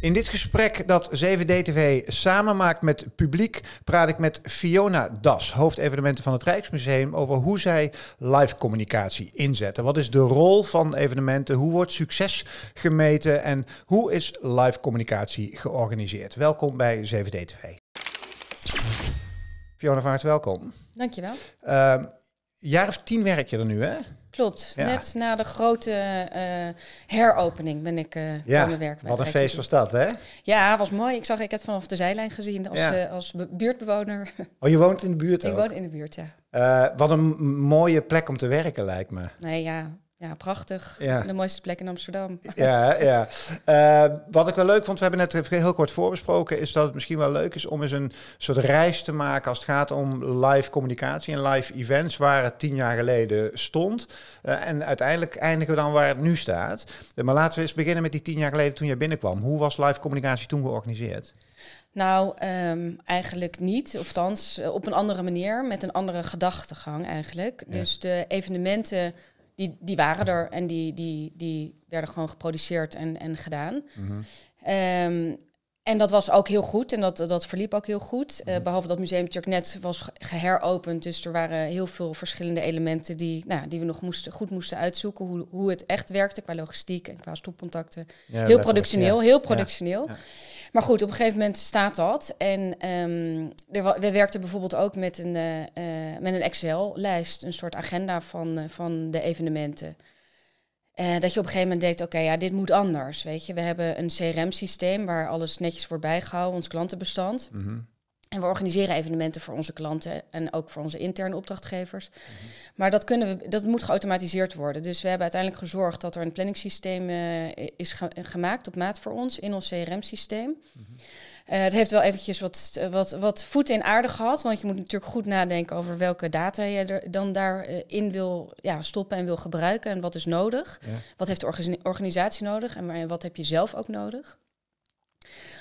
In dit gesprek dat 7 DTV tv samen maakt met publiek, praat ik met Fiona Das, hoofdevenementen van het Rijksmuseum, over hoe zij live communicatie inzetten. Wat is de rol van evenementen? Hoe wordt succes gemeten? En hoe is live communicatie georganiseerd? Welkom bij 7 DTV. Fiona van welkom. Dankjewel. je ehm, uh, jaar of tien werk je er nu, hè? Klopt, net na de grote eh, heropening ben ik aan eh, ja, komen werken. Bij wat een feest was dat, hè? Ja, was mooi. Ik zag, ik het vanaf de zijlijn gezien als, eh, als buurtbewoner. Oh, je woont in de buurt ik ook? Ik woon in de buurt, ja. wat een mooie plek om te werken, lijkt me. Nee, ja, ja, prachtig. De mooiste plek in Amsterdam. Ja, ja. Eh, wat ik wel leuk vond, we hebben net heel kort voorbesproken, is dat het misschien wel leuk is om eens een soort reis te maken als het gaat om live communicatie en live events, waar het tien jaar geleden stond. Eh, en uiteindelijk eindigen we dan waar het nu staat. Eh, maar laten we eens beginnen met die tien jaar geleden toen jij binnenkwam. Hoe was live communicatie toen georganiseerd? Nou, ehm, eigenlijk niet. Of op een andere manier, met een andere gedachtegang eigenlijk. Dus de evenementen die, die waren er en die, die, die werden gewoon geproduceerd en, en gedaan. Mhm. Ehm, en dat was ook heel goed en dat, dat verliep ook heel goed. Eh, mhm. behalve dat museum natuurlijk net was geheropend. Dus er waren heel veel verschillende elementen die, nou, die we nog moesten, goed moesten uitzoeken. Hoe, hoe het echt werkte qua logistiek en qua stopcontacten. heel productioneel, heel productioneel. Ja. Maar goed, op een gegeven moment staat dat. En ehm, er, we werkten bijvoorbeeld ook met een, eh, eh, met een Excel-lijst, een soort agenda van, eh, van de evenementen. Uh, dat je op een gegeven moment denkt, oké, ja, dit moet anders. Weet je, we hebben een CRM-systeem waar alles netjes wordt bijgehouden, ons klantenbestand. Mm en we organiseren evenementen voor onze klanten en ook voor onze interne opdrachtgevers. Mhm. Maar dat, kunnen we, dat moet geautomatiseerd worden. Dus we hebben uiteindelijk gezorgd dat er een planningssysteem eh, is gemaakt op maat voor ons in ons CRM-systeem. dat mhm. eh, heeft wel eventjes wat, wat, wat voet in aarde gehad. Want je moet natuurlijk goed nadenken over welke data je er dan daarin eh, wil ja, stoppen en wil gebruiken. En wat is nodig. Wat heeft de organisatie nodig en wat heb je zelf ook nodig.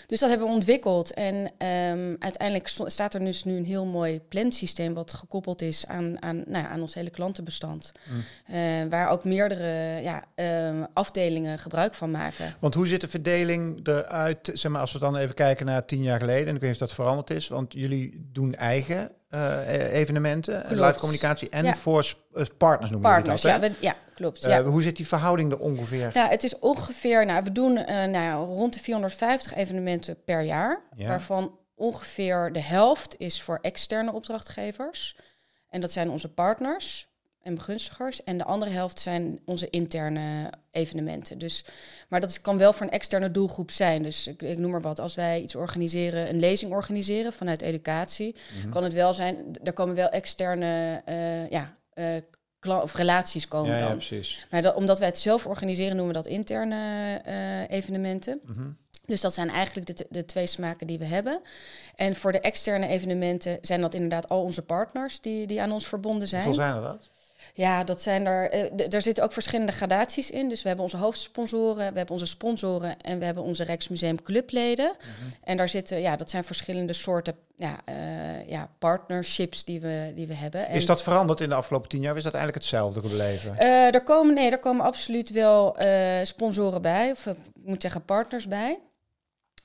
Dus dat hebben we ontwikkeld. En ehm, uiteindelijk staat er dus nu een heel mooi plansysteem wat gekoppeld is aan, aan, nou ja, aan ons hele klantenbestand. Hmm. Eh, waar ook meerdere ja, ehm, afdelingen gebruik van maken. Want hoe zit de verdeling eruit? Zeg maar, als we dan even kijken naar tien jaar geleden, en ik weet niet of dat veranderd is. Want jullie doen eigen eh, e- evenementen, eh, live communicatie en voor eh, partners noemen partners, dat, ja, we, ja, klopt. Hoe zit die verhouding er ongeveer? Nou, het is ongeveer, nou, we doen nou, rond de 450 evenementen per jaar, waarvan ongeveer de helft is voor externe opdrachtgevers. En dat zijn onze partners en begunstigers. En de andere helft zijn onze interne evenementen. Dus, maar dat kan wel voor een externe doelgroep zijn. Dus ik, noem maar wat, als wij iets organiseren, een lezing organiseren vanuit educatie, mhm. kan het wel zijn, daar komen wel externe eh, ja, uh, of relaties komen ja, dan. Ja, precies. Maar omdat wij het zelf organiseren, noemen we dat interne eh, evenementen. Mhm. Dus dat zijn eigenlijk de, de twee smaken die we hebben. En voor de externe evenementen zijn dat inderdaad al onze partners die, die aan ons verbonden zijn. Hoeveel zijn er dat? Ja, dat zijn er. Eh, er zitten ook verschillende gradaties in. Dus we hebben onze hoofdsponsoren, we hebben onze sponsoren en we hebben onze Rijksmuseum Clubleden. Mhm. En daar zitten, ja, dat zijn verschillende soorten ja, eh, ja, partnerships die we, die we hebben. is dat veranderd in de afgelopen tien jaar is dat eigenlijk hetzelfde gebleven? Eh, er komen, nee, er komen absoluut wel sponsoren bij, of ik moet zeggen partners bij.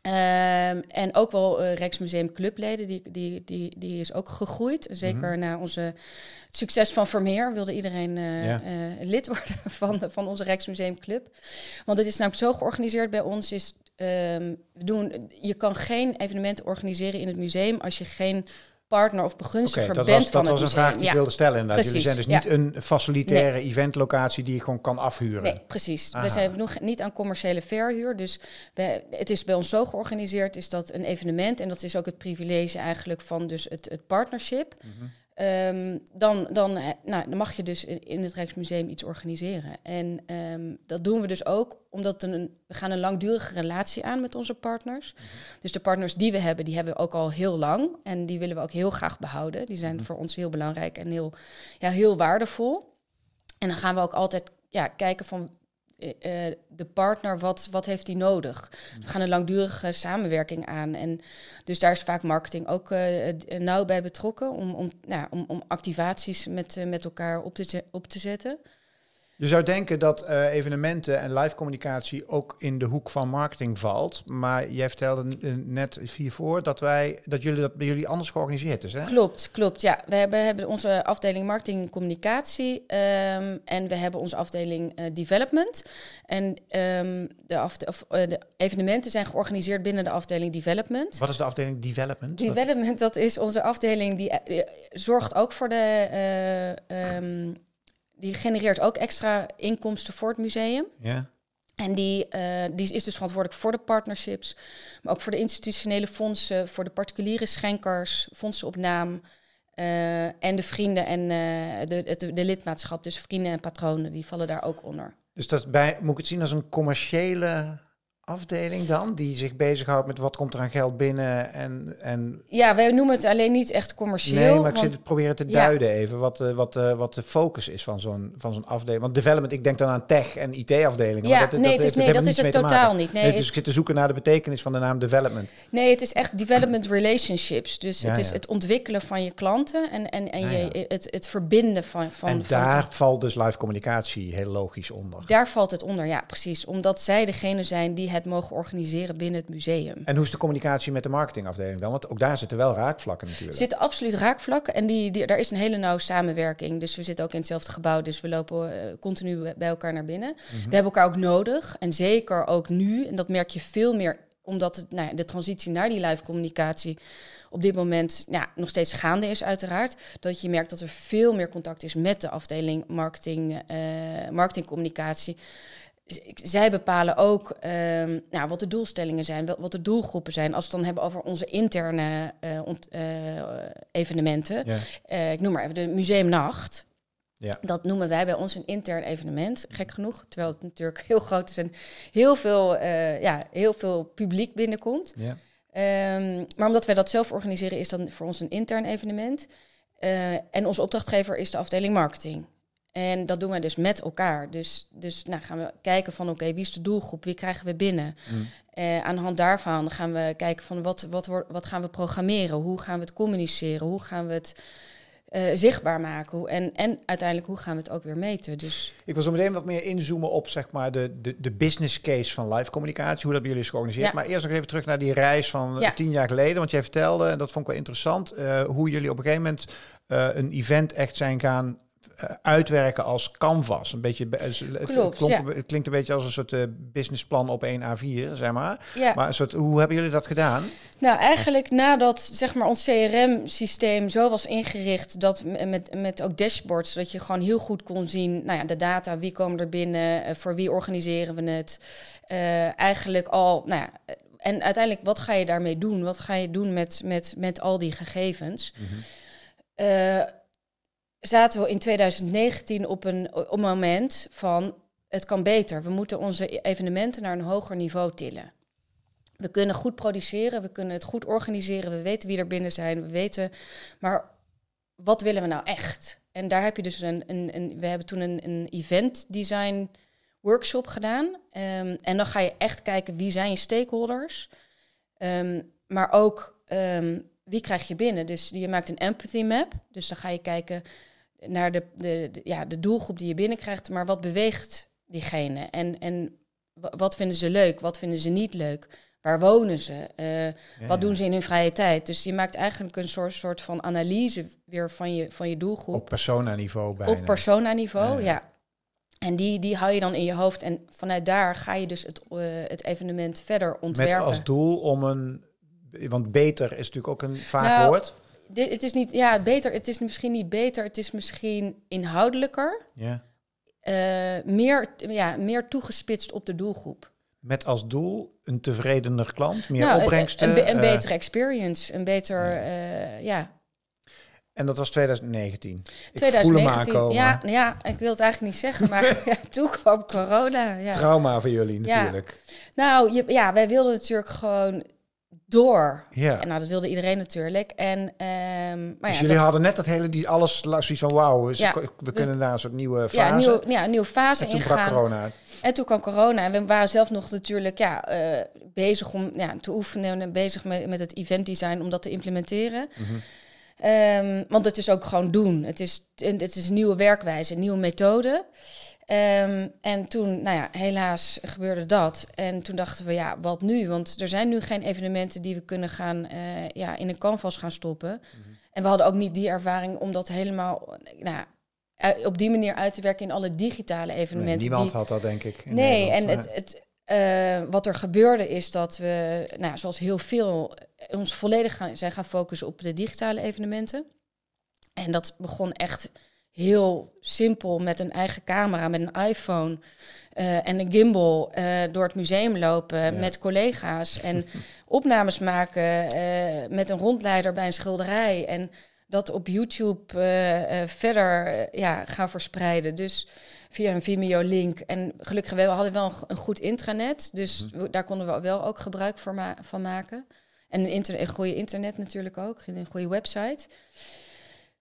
Ehm, en ook wel uh, Rijksmuseum Clubleden, die, die, die, die is ook gegroeid. Mhm. Zeker na onze, het succes van Vermeer wilde iedereen eh, eh, lid worden van, van onze Rijksmuseum Club. Want het is namelijk zo georganiseerd bij ons, is, ehm, we doen, je kan geen evenementen organiseren in het museum als je geen partner of begunstiger okay, dat bent was, dat was een vraag die ja. ik wilde stellen. Inderdaad. Jullie zijn dus niet een facilitaire eventlocatie die je gewoon kan afhuren. Nee, precies. We zijn nog niet aan commerciële verhuur. Dus we, het is bij ons zo georganiseerd is dat een evenement... en dat is ook het privilege eigenlijk van dus het, het partnership... Mhm. Ehm, dan, dan, eh, nou, dan mag je dus in het Rijksmuseum iets organiseren. En ehm, dat doen we dus ook omdat een, we gaan een langdurige relatie aan met onze partners. Mhm. Dus de partners die we hebben, die hebben we ook al heel lang. En die willen we ook heel graag behouden. Die zijn mhm. voor ons heel belangrijk en heel, ja, heel waardevol. En dan gaan we ook altijd ja, kijken van eh, eh, de partner, wat, wat heeft die nodig? We gaan een langdurige samenwerking aan. En dus daar is vaak marketing ook eh, nauw bij betrokken om, om, nou, om, om activaties met, met elkaar op te, op te zetten. Je zou denken dat eh, evenementen en live communicatie ook in de hoek van marketing valt. Maar jij vertelde eh, net hiervoor dat, wij, dat, jullie, dat bij jullie anders georganiseerd is. Hè? Klopt, klopt. Ja, we hebben, hebben onze afdeling marketing en communicatie. Ehm, en we hebben onze afdeling eh, development. En ehm, de, of, de, evenementen zijn georganiseerd binnen de afdeling development. Wat is de afdeling development? Development, dat is onze afdeling die, zorgt ook voor de. Ehm, die genereert ook extra inkomsten voor het museum. Ja. En die, eh, die is dus verantwoordelijk voor de partnerships, maar ook voor de institutionele fondsen, voor de particuliere schenkers, fondsen op naam eh, en de vrienden en eh, de, de, lidmaatschap. Dus vrienden en patronen, die vallen daar ook onder. Dus dat bij, moet ik het zien als een commerciële afdeling dan, die zich bezighoudt met wat komt er aan geld binnen en... en... Ja, wij noemen het alleen niet echt commercieel. Nee, maar ik zit het proberen te duiden even, wat, eh, wat, eh, wat de focus is van zo'n, van zo'n afdeling. Want development, ik denk dan aan tech en IT-afdelingen. Ja, maar dat, nee, dat, is, nee, dat is het totaal niet. Nee, dus ik zit te zoeken naar de betekenis van de naam development. Nee, het is echt development relationships. Dus het is het ontwikkelen van je klanten en, en, en je, het, het verbinden van... van en daar valt dus live communicatie heel logisch onder. Daar valt het onder, ja, precies. Omdat zij degene zijn die het mogen organiseren binnen het museum. En hoe is de communicatie met de marketingafdeling dan? Want ook daar zitten wel raakvlakken natuurlijk. Er absoluut raakvlakken en die, die, daar is een hele nauwe samenwerking. Dus we zitten ook in hetzelfde gebouw, dus we lopen eh, continu bij elkaar naar binnen. Mhm. We hebben elkaar ook nodig en zeker ook nu. En dat merk je veel meer omdat nou ja, de transitie naar die live communicatie op dit moment ja, nog steeds gaande is, uiteraard. Dat je merkt dat er veel meer contact is met de afdeling marketing, uh, marketingcommunicatie zij bepalen ook ehm, nou, wat de doelstellingen zijn, wat de doelgroepen zijn. Als we het dan hebben over onze interne eh, eh, evenementen. Eh, ik noem maar even de museumnacht. Ja. Dat noemen wij bij ons een intern evenement, gek genoeg. Terwijl het natuurlijk heel groot is en heel veel, ja, heel veel publiek binnenkomt. Ja. Ehm, maar omdat wij dat zelf organiseren, is dat voor ons een intern evenement. en onze opdrachtgever is de afdeling marketing. En dat doen we dus met elkaar. Dus, dus nou, gaan we kijken van oké, wie is de doelgroep? Wie krijgen we binnen? Mm. Eh, aan de hand daarvan gaan we kijken van wat, wat, wat gaan we programmeren? Hoe gaan we het communiceren? Hoe gaan we het eh, zichtbaar maken? Hoe, en, en uiteindelijk hoe gaan we het ook weer meten? Dus... Ik wil zo meteen wat meer inzoomen op zeg maar, de, de, de business case van live communicatie. Hoe dat bij jullie is georganiseerd. Maar eerst nog even terug naar die reis van eh, tien jaar geleden. Want jij vertelde, en dat vond ik wel interessant, hoe jullie op een gegeven moment... een event echt zijn gaan eh, uitwerken als canvas. Een beetje, Klopt, het klinkt een beetje als een soort eh, businessplan op 1 A4, zeg maar. Ja. Maar soort, hoe hebben jullie dat gedaan? Nou, eigenlijk nadat zeg maar, ons CRM-systeem zo was ingericht... dat met, met ook dashboards, dat je gewoon heel goed kon zien... nou ja, de data, wie komen er binnen, eh, voor wie organiseren we het... eigenlijk al, nou ja, en uiteindelijk, wat ga je daarmee doen? Wat ga je doen met, met, met al die gegevens? Mhm zaten we in 2019 op een, op een moment van het kan beter. We moeten onze evenementen naar een hoger niveau tillen. We kunnen goed produceren, we kunnen het goed organiseren, we weten wie er binnen zijn, we weten, maar wat willen we nou echt? En daar heb je dus een, een, een we hebben toen een, een event design workshop gedaan. Ehm, en dan ga je echt kijken wie zijn je stakeholders, ehm, maar ook ehm, wie krijg je binnen. Dus je maakt een empathy map, dus dan ga je kijken naar de, de, ja, de doelgroep die je binnenkrijgt, maar wat beweegt diegene? En, en wat vinden ze leuk? Wat vinden ze niet leuk? Waar wonen ze? Eh, wat doen ze in hun vrije tijd? Dus je maakt eigenlijk een soort, soort van analyse weer van je, van je doelgroep. Op persona-niveau bijna. Op persona-niveau, ja. En die, die hou je dan in je hoofd. En vanuit daar ga je dus het, eh, het evenement verder ontwerpen. Met als doel om een... Want beter is natuurlijk ook een vaak nou, woord dit, het is niet, ja, beter. Het is misschien niet beter. Het is misschien inhoudelijker. Ja. Eh, meer, ja, meer toegespitst op de doelgroep. Met als doel een tevredener klant, meer nou, opbrengsten. Een, een, eh, betere experience, een beter, ja. Eh, ja. En dat was 2019. 2019, ik ja, ja, ik wil het eigenlijk niet zeggen, maar ja, toen kwam corona. Ja. Trauma voor jullie natuurlijk. Nou, je, ja, wij wilden natuurlijk gewoon door. Ja. En nou, dat wilde iedereen natuurlijk. En, ehm, maar dus jullie hadden net dat hele, die alles, zoiets van wauw, dus we, kunnen naar een soort nieuwe fase. Ja, nieuw, ja, een nieuwe fase en toen ingaan. corona. En toen kwam corona en we waren zelf nog natuurlijk ja, eh, bezig om ja, te oefenen en bezig met, met het event design om dat te implementeren. Mhm. Ehm, want het is ook gewoon doen. Het is, het is een nieuwe werkwijze, nieuwe methode. Ehm, en toen, nou ja, helaas gebeurde dat. En toen dachten we, ja, wat nu? Want er zijn nu geen evenementen die we kunnen gaan eh, ja, in een canvas gaan stoppen. Mhm. En we hadden ook niet die ervaring om dat helemaal nou, op die manier uit te werken in alle digitale evenementen. niemand had dat, denk ik. nee, en het, het eh, wat er gebeurde is dat we, nou, zoals heel veel, eh, ons volledig gaan, zijn gaan focussen op de digitale evenementen. En dat begon echt heel simpel met een eigen camera, met een iPhone eh, en een gimbal eh, door het museum lopen met collega's en opnames maken eh, met een rondleider bij een schilderij en dat op YouTube verder ja, gaan verspreiden. Dus via een Vimeo-link. En gelukkig we hadden wel een goed intranet, dus mhm. daar konden we wel ook gebruik van maken. En een, een goede internet natuurlijk ook, een goede website.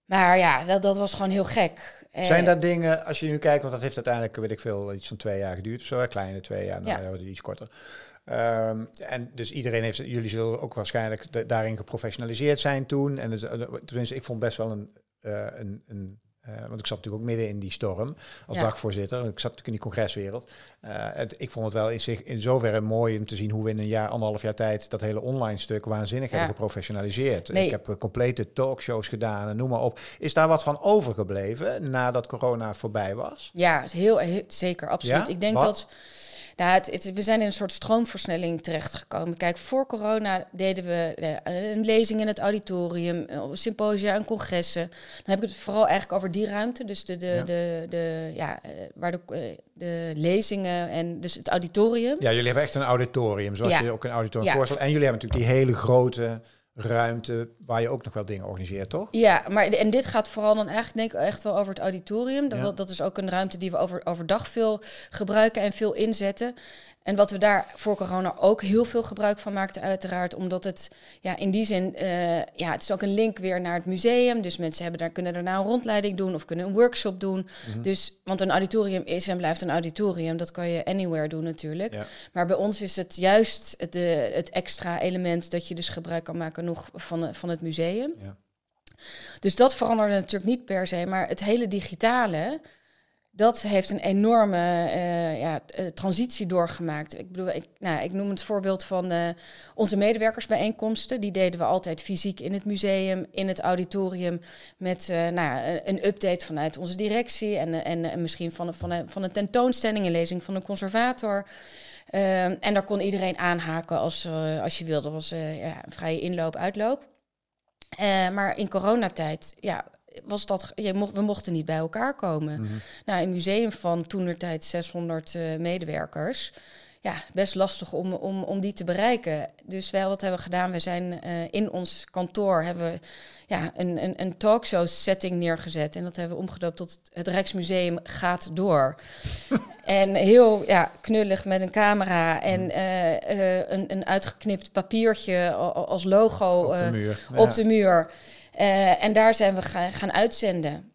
Maar ja, dat, dat was gewoon heel gek. Zijn eh, daar dingen, als je nu kijkt, want dat heeft uiteindelijk, weet ik veel, iets van twee jaar geduurd of zo, kleine twee jaar, nou ja. iets korter. Ehm, en dus iedereen heeft, jullie zullen ook waarschijnlijk daarin geprofessionaliseerd zijn toen. En dus, eh, tenminste, ik vond best wel een, eh, een, een eh, want ik zat natuurlijk ook midden in die storm als ja. dagvoorzitter. Ik zat natuurlijk in die congreswereld. Eh, ik vond het wel in, zich, in zoverre mooi om te zien hoe we in een jaar, anderhalf jaar tijd dat hele online stuk waanzinnig hebben geprofessionaliseerd. Ik heb eh, complete talkshows gedaan en noem maar op. Is daar wat van overgebleven nadat corona voorbij was? Ja, heel, heel zeker, absoluut. Ik denk dat nou, het, we zijn in een soort stroomversnelling terechtgekomen. Kijk, voor corona deden we eh, een lezing in het auditorium, eh, symposia en congressen. Dan heb ik het vooral eigenlijk over die ruimte. Dus de, de, de, de ja, eh, waar de, de lezingen en dus het auditorium. Ja, jullie hebben echt een auditorium, zoals je ook een auditorium voorstelt. En jullie hebben natuurlijk die hele grote ruimte waar je ook nog wel dingen organiseert, toch? Ja, maar en dit gaat vooral dan eigenlijk denk ik echt wel over het auditorium. Dat, dat is ook een ruimte die we over, overdag veel gebruiken en veel inzetten. En wat we daar voor corona ook heel veel gebruik van maakten, uiteraard. Omdat het ja, in die zin, eh, ja, het is ook een link weer naar het museum. Dus mensen hebben daar, kunnen daarna een rondleiding doen of kunnen een workshop doen. Mhm. dus, want een auditorium is en blijft een auditorium. Dat kan je anywhere doen natuurlijk. Maar bij ons is het juist het, de, eh, het extra element dat je dus gebruik kan maken nog van, eh, van het museum. Ja. Dus dat veranderde natuurlijk niet per se. Maar het hele digitale dat heeft een enorme eh, ja, eh, transitie doorgemaakt. Ik bedoel, ik, nou, ik noem het voorbeeld van uh, onze medewerkersbijeenkomsten. Die deden we altijd fysiek in het museum, in het auditorium. Met nou, een update vanuit onze directie en, en, misschien van, van, van, van een tentoonstelling, een lezing van een conservator. en daar kon iedereen aanhaken als, als je wilde. Dat was ja, een vrije inloop, uitloop. maar in coronatijd ja, was dat, je we mochten niet bij elkaar komen. Mhm. Nou, een museum van toenertijd 600 eh, medewerkers. Ja, best lastig om, om, om die te bereiken. Dus wel wat hebben gedaan? We zijn eh, in ons kantoor hebben we, ja, een, een, een talkshow setting neergezet. En dat hebben we omgedoopt tot het Rijksmuseum gaat door. en heel ja, knullig met een camera en mhm. eh, een, een uitgeknipt papiertje als logo op Op de muur. Eh, en daar zijn we gaan, gaan uitzenden.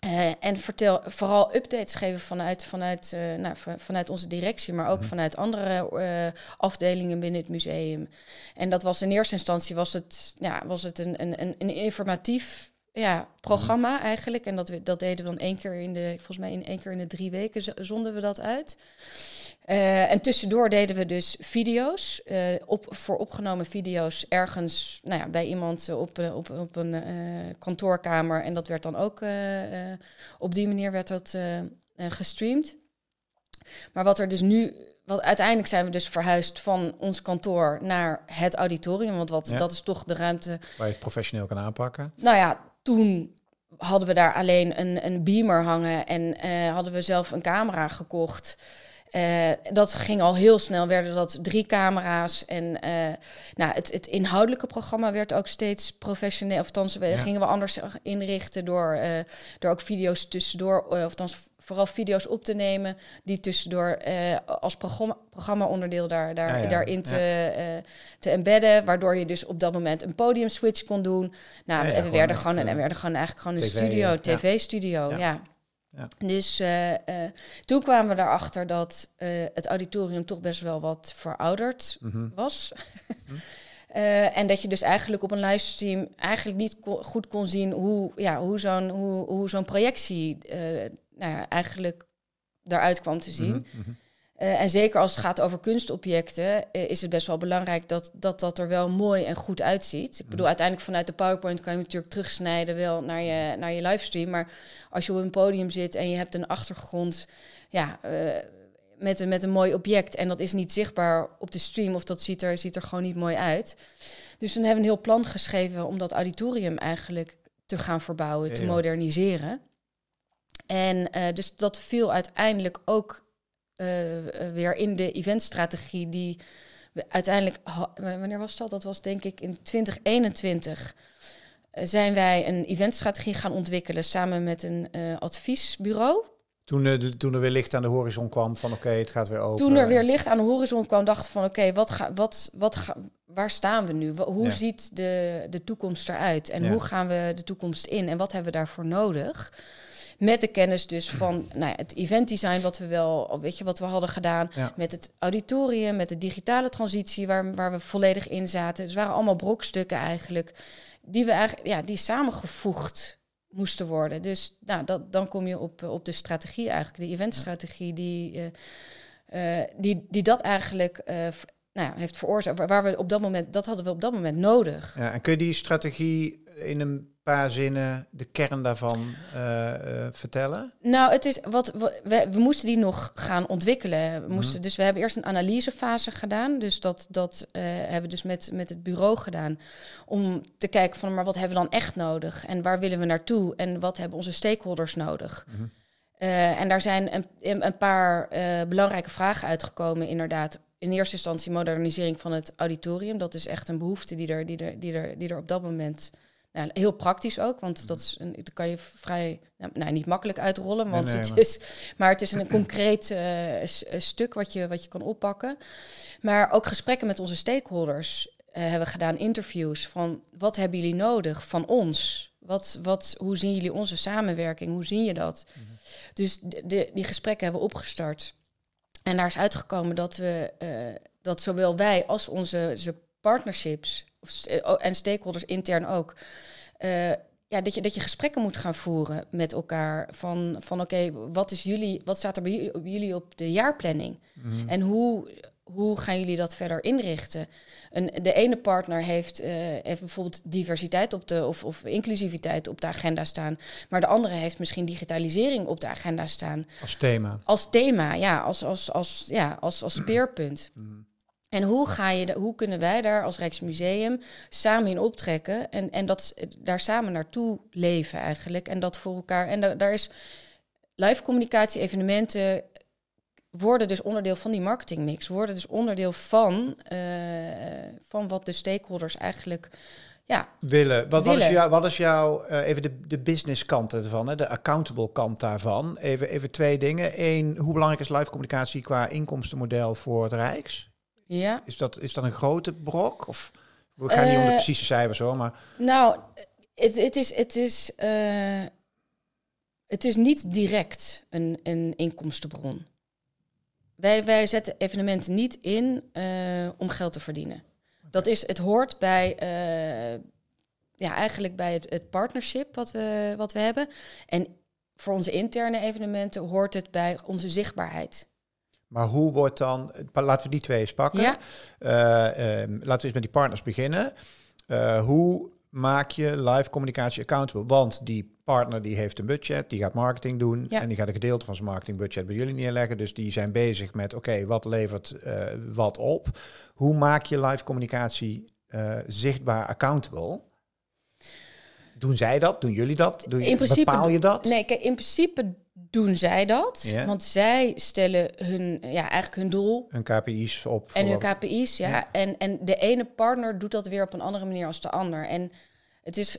Eh, en vertel, vooral updates geven vanuit, vanuit, eh, nou, vanuit onze directie, maar ook mhm. vanuit andere afdelingen binnen het museum. En dat was in eerste instantie was het, ja, was het een, een, een informatief ja, programma eigenlijk. En dat, dat deden we dan één keer in de, volgens mij in één keer in de drie weken zonden we dat uit. Eh, en tussendoor deden we dus video's, eh, op, voor opgenomen video's ergens nou ja, bij iemand op, eh, op, op een kantoorkamer. En dat werd dan ook op die manier werd dat gestreamd. Maar wat er dus nu wat, uiteindelijk zijn we dus verhuisd van ons kantoor naar het auditorium. Want wat, dat is toch de ruimte. Waar je het professioneel kan aanpakken. Nou ja, toen hadden we daar alleen een, een beamer hangen en eh, hadden we zelf een camera gekocht. Eh, dat ging al heel snel, werden dat drie camera's. En eh, nou, het, het, inhoudelijke programma werd ook steeds professioneel. Of dan gingen we anders inrichten door, eh, door ook video's tussendoor, of dan vooral video's op te nemen, die tussendoor als programma, onderdeel daar, daar, daarin te, te embedden. Waardoor je dus op dat moment een podium switch kon doen. Nou, we, werden gewoon, en we werden gewoon eigenlijk gewoon een studio, tv-studio. ja. Dus eh, eh, toen kwamen we erachter dat eh, het auditorium toch best wel wat verouderd mhm. was. en dat je dus eigenlijk op een livestream eigenlijk niet goed kon zien hoe, ja, hoe zo'n hoe, hoe zo'n projectie nou ja, eigenlijk eruit kwam te zien. Mhm, mhm. Eh, en zeker als het gaat over kunstobjecten, eh, is het best wel belangrijk dat, dat dat er wel mooi en goed uitziet. Ik bedoel, mm. uiteindelijk vanuit de PowerPoint kan je natuurlijk terugsnijden wel naar je, naar je livestream. Maar als je op een podium zit en je hebt een achtergrond ja, eh, met, een, met een mooi object en dat is niet zichtbaar op de stream of dat ziet er, ziet er gewoon niet mooi uit. Dus dan hebben we een heel plan geschreven om dat auditorium eigenlijk te gaan verbouwen, te moderniseren. En dus dat viel uiteindelijk ook eh, eh, weer in de eventstrategie die we uiteindelijk, wanneer was dat? Dat was denk ik in 2021 eh, zijn wij een eventstrategie gaan ontwikkelen samen met een adviesbureau. Toen, toen er weer licht aan de horizon kwam van oké, het gaat weer open. Toen er weer licht aan de horizon kwam, dachten van oké, wat wat, wat waar staan we nu? Hoe ziet de, de toekomst eruit? En hoe gaan we de toekomst in? En wat hebben we daarvoor nodig? Met de kennis dus van nou ja, het eventdesign wat we wel, weet je, wat we hadden gedaan. Met het auditorium, met de digitale transitie waar, waar we volledig in zaten. Dus waren allemaal brokstukken eigenlijk. Die we eigenlijk, ja, die samengevoegd moesten worden. Dus nou, dat, dan kom je op, op de strategie eigenlijk, de eventstrategie die, uh, uh, die, die dat eigenlijk eh, nou ja, heeft veroorzaakt. Waar we op dat moment, dat hadden we op dat moment nodig. Ja, en kun je die strategie in een paar zinnen de kern daarvan eh, eh, vertellen? Nou, het is wat we, we, moesten die nog gaan ontwikkelen. We mhm. moesten, Dus we hebben eerst een analysefase gedaan. Dus dat, dat eh, hebben we dus met, met het bureau gedaan. Om te kijken van maar wat hebben we dan echt nodig? En waar willen we naartoe? En wat hebben onze stakeholders nodig? Mhm. en daar zijn een, een paar belangrijke vragen uitgekomen, inderdaad in eerste instantie modernisering van het auditorium. Dat is echt een behoefte die er, die er, die er, die er op dat moment heel praktisch ook, want dat mm. is een, dat kan je vrij, nou, nou niet makkelijk uitrollen, want het is, maar het is een concreet eh, eh, stuk wat je, wat je kan oppakken. Maar ook gesprekken met onze stakeholders eh, hebben gedaan, interviews van wat hebben jullie nodig van ons? Wat, wat, hoe zien jullie onze samenwerking? Hoe zie je dat? Mhm. Dus de, die gesprekken hebben we opgestart. En daar is uitgekomen dat we dat zowel wij als onze, partnerships eh, en stakeholders intern ook. Eh, ja, dat, je, dat je gesprekken moet gaan voeren met elkaar. Van, van oké, wat is jullie, wat staat er bij jullie, op, de jaarplanning? Mhm. En hoe, hoe gaan jullie dat verder inrichten? Een, de ene partner heeft, eh, heeft bijvoorbeeld diversiteit op de, of, of inclusiviteit op de agenda staan. Maar de andere heeft misschien digitalisering op de agenda staan. Als thema. Als thema, ja, als, als, als, ja, als, als mhm. speerpunt. Mhm. En hoe, ga je, hoe kunnen wij daar als Rijksmuseum samen in optrekken en, en dat, eh, daar samen naartoe leven eigenlijk en dat voor elkaar. En daar is live communicatie, evenementen worden dus onderdeel van die marketingmix, worden dus onderdeel van, eh, van wat de stakeholders eigenlijk ja, willen. Wat, was is jouw, wat is jouw eh, even de, de business kant ervan, hè, de accountable kant daarvan? Even, even twee dingen. Eén, hoe belangrijk is live communicatie qua inkomstenmodel voor het Rijks? Ja. Is, dat, is dat een grote brok? Of, we gaan niet om de eh, precieze cijfers hoor, maar... Nou, het, het is... Het is eh, het is niet direct een, een inkomstenbron. Wij, wij zetten evenementen niet in eh, om geld te verdienen. Dat is, het hoort bij, ja, eigenlijk bij het, het, partnership wat we, wat we hebben. En voor onze interne evenementen hoort het bij onze zichtbaarheid. Maar hoe wordt dan, laten we die twee eens pakken. Ja. Eh, ehm, laten we eens met die partners beginnen. Eh, hoe maak je live communicatie accountable? Want die partner die heeft een budget, die gaat marketing doen en die gaat een gedeelte van zijn marketingbudget bij jullie neerleggen. Dus die zijn bezig met, oké, wat levert eh, wat op? Hoe maak je live communicatie zichtbaar accountable? Doen zij dat? Doen jullie dat? in principe, bepaal je dat? Nee, kijk, in principe doen zij dat. Want zij stellen hun, ja, eigenlijk hun doel. Hun KPI's op. En hun KPI's, ja. En, en de ene partner doet dat weer op een andere manier als de ander. En het is,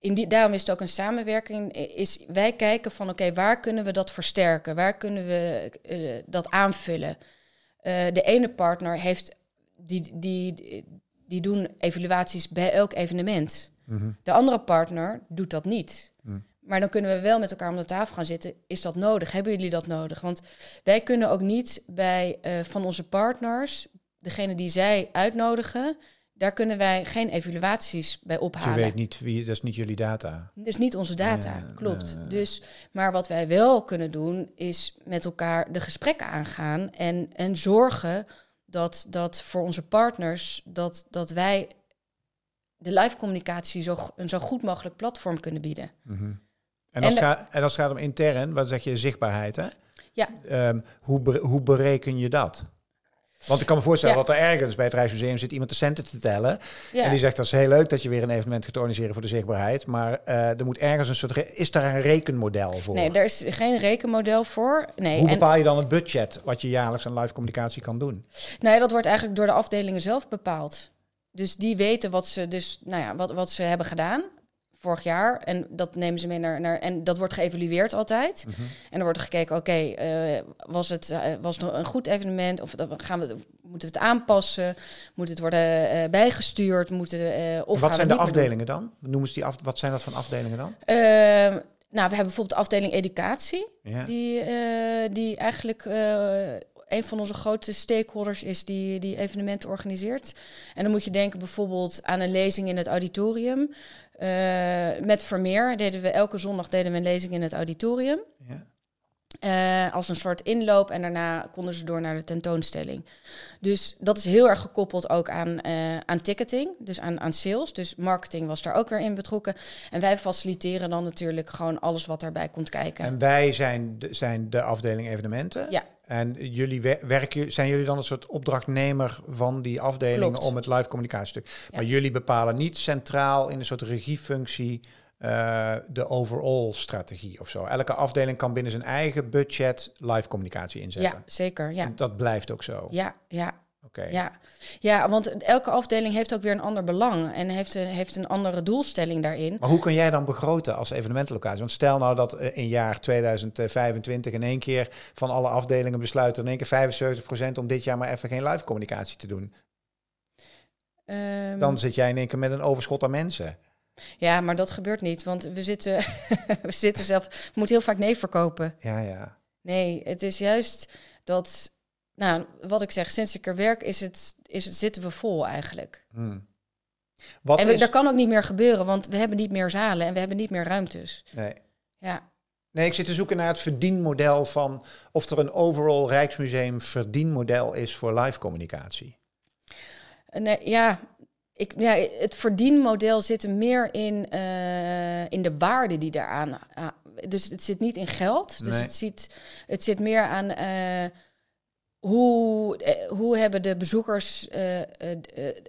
in die, daarom is het ook een samenwerking. Is, wij kijken van, oké, waar kunnen we dat versterken? Waar kunnen we eh, dat aanvullen? Eh, de ene partner heeft, die, die, die doen evaluaties bij elk evenement. Mhm. De andere partner doet dat niet. Mm. Maar dan kunnen we wel met elkaar om de tafel gaan zitten. Is dat nodig? Hebben jullie dat nodig? Want wij kunnen ook niet bij eh, van onze partners, degene die zij uitnodigen, daar kunnen wij geen evaluaties bij ophalen. Je weet niet wie, dat is niet jullie data. Dat is niet onze data, klopt. dus, maar wat wij wel kunnen doen, is met elkaar de gesprekken aangaan en, en zorgen dat, dat voor onze partners, dat, dat wij de live communicatie zo, een zo goed mogelijk platform kunnen bieden. Mm en als, gaat, en als het gaat om intern, wat zeg je, zichtbaarheid, hè? Ja. Ehm, hoe, hoe bereken je dat? Want ik kan me voorstellen dat er ergens bij het Rijksmuseum zit iemand de centen te tellen. En die zegt, dat is heel leuk dat je weer een evenement gaat organiseren voor de zichtbaarheid. Maar eh, er moet ergens een soort... Is daar een rekenmodel voor? Nee, er is geen rekenmodel voor. Nee. Hoe bepaal je dan het budget wat je jaarlijks aan live communicatie kan doen? Nee, dat wordt eigenlijk door de afdelingen zelf bepaald. Dus die weten wat ze, dus, nou ja, wat, wat ze hebben gedaan vorig jaar. En dat nemen ze mee naar. naar en dat wordt geëvalueerd altijd. Mm -hmm. En er wordt gekeken, oké, eh, was, het, eh, was het een goed evenement? Of gaan we, moeten we het aanpassen? Moet het worden eh, bijgestuurd? Moeten, of wat zijn de afdelingen dan? noemen ze die af, wat zijn dat van afdelingen dan? Ehm, nou, we hebben bijvoorbeeld de afdeling educatie. Die, die eigenlijk een van onze grote stakeholders is die, die evenementen organiseert. En dan moet je denken bijvoorbeeld aan een lezing in het auditorium. Eh, met Vermeer deden we elke zondag deden we een lezing in het auditorium. Ja. Eh, als een soort inloop en daarna konden ze door naar de tentoonstelling. Dus dat is heel erg gekoppeld ook aan, eh, aan ticketing, dus aan, aan sales. Dus marketing was daar ook weer in betrokken. En wij faciliteren dan natuurlijk gewoon alles wat daarbij komt kijken. En wij zijn de, zijn de afdeling evenementen? Ja. En jullie werken, zijn jullie dan een soort opdrachtnemer van die afdelingen om het live communicatiestuk? Maar jullie bepalen niet centraal in een soort regiefunctie eh, de overall strategie of zo. Elke afdeling kan binnen zijn eigen budget live communicatie inzetten. Ja, zeker. Ja. dat blijft ook zo. Ja, ja. Oké. Ja. ja, want elke afdeling heeft ook weer een ander belang en heeft een, heeft een andere doelstelling daarin. Maar hoe kun jij dan begroten als evenementenlocatie? Want stel nou dat eh, in jaar 2025 in één keer van alle afdelingen besluiten in één keer 75% om dit jaar maar even geen live communicatie te doen. Ehm. Dan zit jij in één keer met een overschot aan mensen. Ja, maar dat gebeurt niet, want we zitten, we zitten zelf, we moeten heel vaak nee verkopen. Ja, ja. Nee, het is juist dat, nou, wat ik zeg, sinds ik er werk, is het, is het, zitten we vol eigenlijk. Hmm. Wat en dat kan ook niet meer gebeuren, want we hebben niet meer zalen en we hebben niet meer ruimtes. Nee. Ja. Nee, ik zit te zoeken naar het verdienmodel van of er een overall Rijksmuseum verdienmodel is voor live communicatie. Nee, ja, ik, ja, het verdienmodel zit er meer in, eh, in de waarde die daaraan. dus het zit niet in geld. Dus het, zit, het zit meer aan eh, hoe, eh, hoe hebben de bezoekers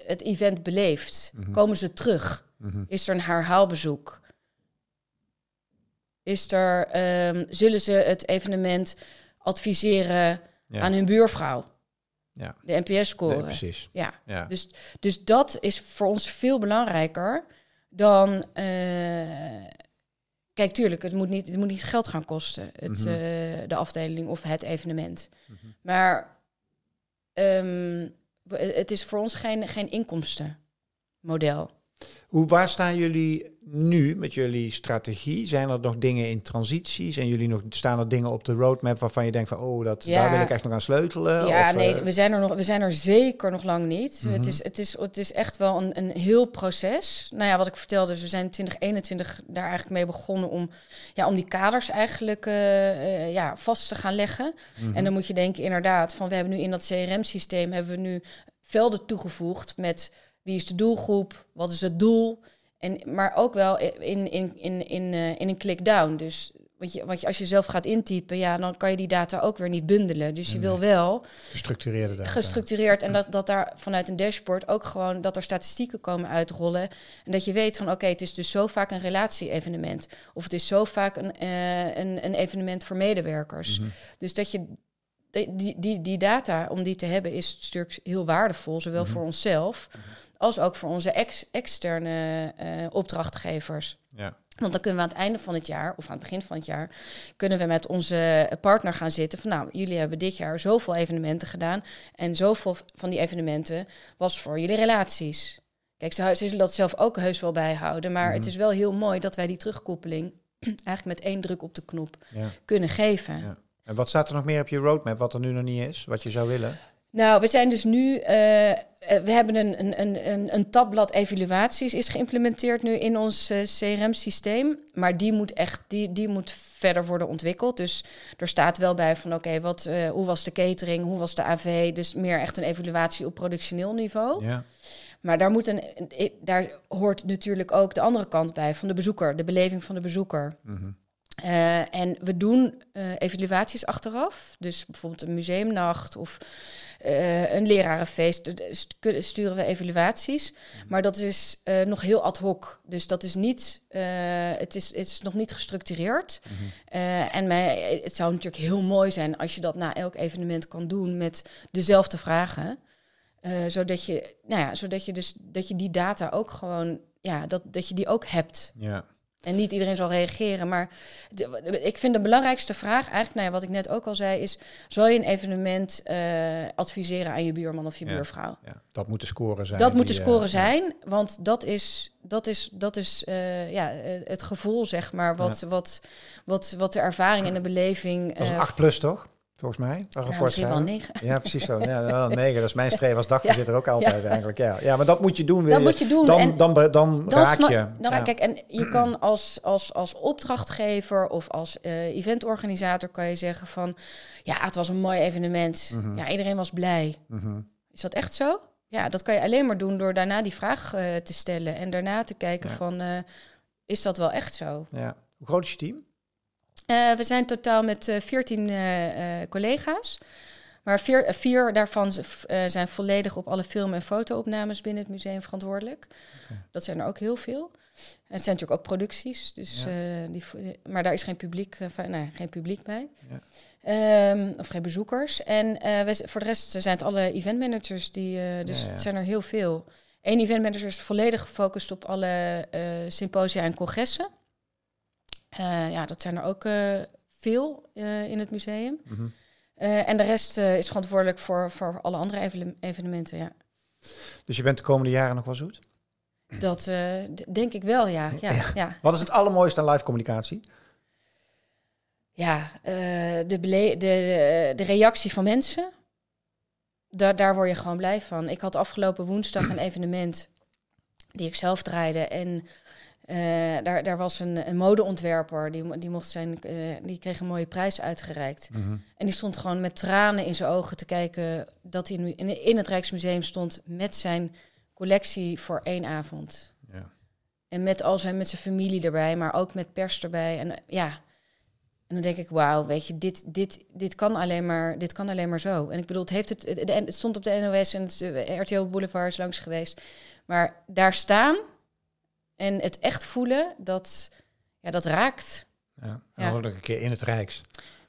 het event beleefd? Mhm. Komen ze terug? Mhm. Is er een herhaalbezoek? Is er, ehm, zullen ze het evenement adviseren aan hun buurvrouw? Ja. De NPS-score. precies. Ja. ja. Dus, dus dat is voor ons veel belangrijker dan. Eh, kijk, tuurlijk, het moet, niet, het moet niet geld gaan kosten, het, mhm. eh, de afdeling of het evenement. Mhm. Maar ehm, het is voor ons geen, geen inkomstenmodel. Hoe, waar staan jullie nu met jullie strategie? Zijn er nog dingen in transitie? Zijn jullie nog, staan er dingen op de roadmap waarvan je denkt van oh, dat, ja. daar wil ik echt nog aan sleutelen? Ja, nee, eh, we zijn, er nog, we zijn er zeker nog lang niet. het, mhm. is, het, is, het is echt wel een, een heel proces. Nou ja, wat ik vertelde, dus we zijn in 2021 daar eigenlijk mee begonnen om, ja, om die kaders eigenlijk eh, eh, ja, vast te gaan leggen. Mhm. En dan moet je denken, inderdaad, van we hebben nu in dat CRM-systeem hebben we nu velden toegevoegd met wie is de doelgroep, wat is het doel. En, maar ook wel in, in, in, in, eh, in een click-down. Dus wat je, wat je, als je zelf gaat intypen, ja, dan kan je die data ook weer niet bundelen. Dus je wil wel gestructureerde data. Gestructureerd en dat, dat daar vanuit een dashboard ook gewoon dat er statistieken komen uitrollen. En dat je weet van oké, het is dus zo vaak een relatie-evenement. Of het is zo vaak een, eh, een, een, evenement voor medewerkers. Mhm. Dus dat je die, die, die data, om die te hebben, is natuurlijk heel waardevol, zowel mhm. voor onszelf als ook voor onze ex externe eh, opdrachtgevers. Ja. Want dan kunnen we aan het einde van het jaar, of aan het begin van het jaar, kunnen we met onze partner gaan zitten van nou, jullie hebben dit jaar zoveel evenementen gedaan en zoveel van die evenementen was voor jullie relaties. Kijk, ze, zullen dat zelf ook heus wel bijhouden, maar het mhm. is wel heel mooi dat wij die terugkoppeling eigenlijk met één druk op de knop kunnen geven. Ja. En wat staat er nog meer op je roadmap, wat er nu nog niet is, wat je zou willen? Nou, we zijn dus nu. Eh, eh, we hebben een, een, een, een tabblad evaluaties is geïmplementeerd nu in ons eh, CRM-systeem. Maar die moet echt, die, die moet verder worden ontwikkeld. Dus er staat wel bij van oké, wat, hoe was de catering, hoe was de AV? Dus meer echt een evaluatie op productioneel niveau. Ja. Maar daar, moet een, daar hoort natuurlijk ook de andere kant bij van de bezoeker, de beleving van de bezoeker. Mm eh, en we doen eh, evaluaties achteraf. Dus bijvoorbeeld een museumnacht of eh, een lerarenfeest. Sturen we evaluaties. Mhm. Maar dat is nog heel ad hoc. Dus dat is niet, het, is, het is nog niet gestructureerd. Mhm. en mij, het zou natuurlijk heel mooi zijn als je dat na elk evenement kan doen met dezelfde vragen. zodat je, nou ja, zodat je dus dat je die data ook gewoon, ja, dat, dat je die ook hebt. Ja. En niet iedereen zal reageren. Maar ik vind de belangrijkste vraag, eigenlijk nou ja, wat ik net ook al zei, is: zal je een evenement eh, adviseren aan je buurman of je buurvrouw? Dat moet de score zijn. Dat die, moet de eh, score zijn, want dat is, dat is, dat is eh, ja, het gevoel, zeg maar, wat, wat, wat, wat de ervaring en de beleving. Dat is een 8 plus, toch? Volgens mij. Een rapport wel negen. Ja, precies zo. Ja, negen. Dat is mijn streven als dagvoorzitter ja. ook altijd eigenlijk. Ja. ja, maar dat moet je doen. Wil moet je doen. Dan, en dan, dan, raak je. kijk, en je kan als, als, als opdrachtgever of als uh, eventorganisator kan je zeggen van... Ja, het was een mooi evenement. Mhm. Ja, iedereen was blij. Mhm. Is dat echt zo? Ja, dat kan je alleen maar doen door daarna die vraag eh, te stellen. En daarna te kijken van, eh, is dat wel echt zo? Ja. Hoe groot is je team? Eh, we zijn totaal met eh, veertien eh, collega's. Maar vier, daarvan zijn volledig op alle film- en fotoopnames binnen het museum verantwoordelijk. Dat zijn er ook heel veel. En het zijn natuurlijk ook producties, dus, die, maar daar is geen publiek, geen publiek bij. Ja. Ehm, of geen bezoekers. En we, voor de rest zijn het alle eventmanagers, die, dus ja, het zijn er heel veel. Eén eventmanager is volledig gefocust op alle symposia en congressen. Eh, ja, dat zijn er ook eh, veel eh, in het museum. Mhm. en de rest is verantwoordelijk voor, voor alle andere evenementen, ja. Dus je bent de komende jaren nog wel zoet? Dat denk ik wel, ja. ja, ja. Wat is het allermooiste aan live communicatie? Ja, de, de, de, de reactie van mensen. Daar, daar word je gewoon blij van. Ik had afgelopen woensdag een evenement die ik zelf draaide. En eh, daar, daar was een, een modeontwerper, die, die, mocht zijn, eh, die kreeg een mooie prijs uitgereikt. Mhm. En die stond gewoon met tranen in zijn ogen te kijken dat hij in, in het Rijksmuseum stond met zijn collectie voor één avond. Ja. En met al zijn, met zijn familie erbij, maar ook met pers erbij. En eh, ja, en dan denk ik, wauw, weet je, dit, dit, dit, kan alleen maar, dit kan alleen maar zo. En ik bedoel, het, heeft het, het, het stond op de NOS en het RTL Boulevard is langs geweest. Maar daar staan en het echt voelen, dat, ja, dat raakt. Ja, ja. ik een keer in het Rijks.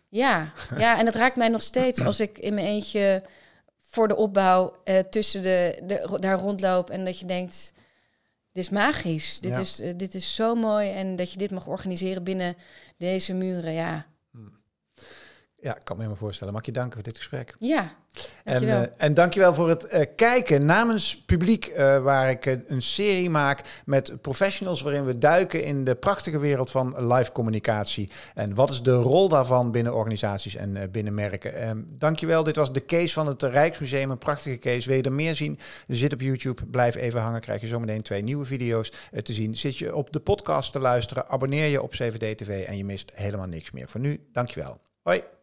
Ja, ja, en dat raakt mij nog steeds als ik in mijn eentje voor de opbouw eh, tussen de, de, daar rondloop en dat je denkt, dit is magisch, dit, is, eh, dit is zo mooi en dat je dit mag organiseren binnen deze muren, ja. Hmm. Ja, ik kan me helemaal voorstellen. Mag ik je danken voor dit gesprek? Ja, dankjewel. En, eh, en dankjewel voor het eh, kijken namens publiek, eh, waar ik een serie maak met professionals waarin we duiken in de prachtige wereld van live communicatie. En wat is de rol daarvan binnen organisaties en binnen merken? Ehm, dankjewel, dit was de case van het Rijksmuseum, een prachtige case. Wil je er meer zien? Zit op YouTube, blijf even hangen, krijg je zometeen twee nieuwe video's te zien. Zit je op de podcast te luisteren, abonneer je op CVD-TV en je mist helemaal niks meer. Voor nu, dankjewel. Hoi.